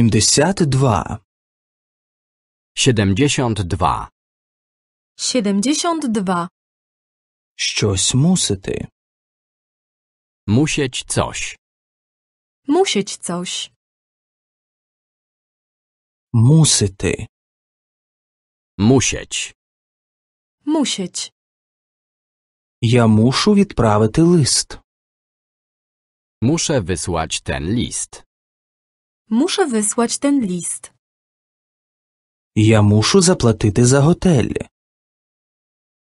72 72 72. Щось мусити. Musieć coś. Musieć coś. Мусити. Musieć. Musieć. Я мушу відправити лист. Muszę wysłać ten list. Muszę wysłać ten list. Ja muszę zapłacić za hotel.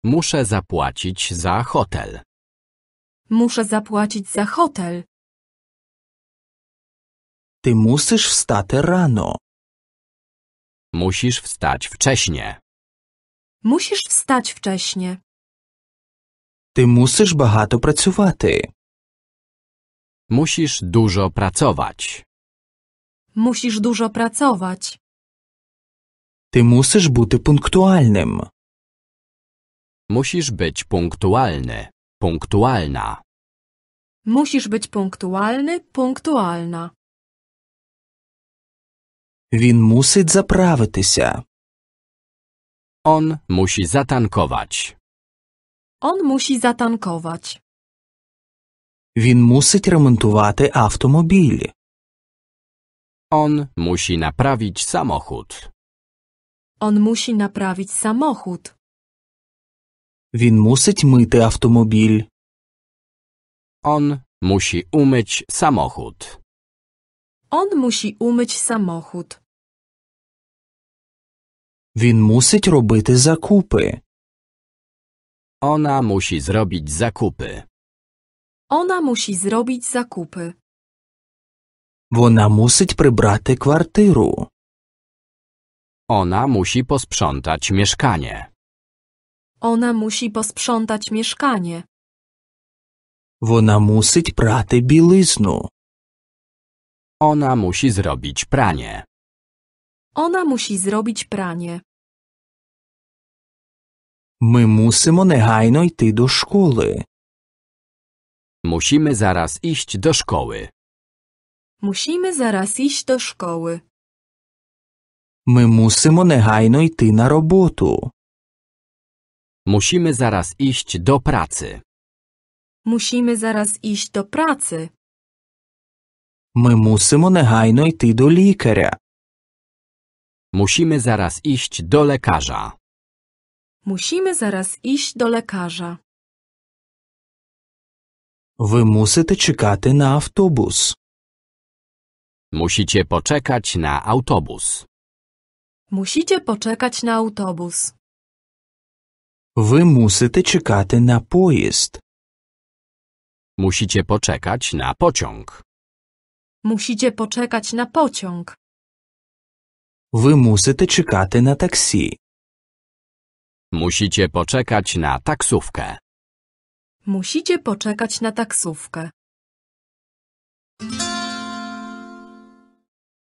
Muszę zapłacić za hotel. Muszę zapłacić za hotel. Ty musisz wstać rano. Musisz wstać wcześnie. Musisz wstać wcześnie. Ty musisz bardzo pracować. Musisz dużo pracować. Musisz dużo pracować. Ty musisz być punktualnym. Musisz być punktualny, punktualna. Musisz być punktualny, punktualna. Він мусить заправитися. On musi zatankować. On musi zatankować. Він мусить ремонтувати автомобіль. On musi naprawić samochód. On musi naprawić samochód. Він мусить мити автомобіль. On musi umyć samochód. On musi umyć samochód. Він мусить робити закупи. Ona musi zrobić zakupy. Ona musi zrobić zakupy. Вона мусить прибрати квартиру. Ona musi posprzątać mieszkanie. Ona musi posprzątać mieszkanie. Вона мусить прати білизну. Ona musi zrobić pranie. Ona musi zrobić pranie. My musimy негайно йти do szkoły. Musimy zaraz iść do szkoły. Musimy zaraz iść do szkoły. My musimy негайно йти na robotu. Musimy zaraz iść do pracy. Musimy zaraz iść do pracy. My musimy негайно йти do лікаря. Musimy zaraz iść do lekarza. Musimy zaraz iść do lekarza. Wy мусите чекати na autobus. Musicie poczekać na autobus. Musicie poczekać na autobus. Wy мусите czekać na pojazd. Musicie poczekać na pociąg. Musicie poczekać na pociąg. Wy мусите czekać na таксі. Musicie poczekać na taksówkę. Musicie poczekać na taksówkę.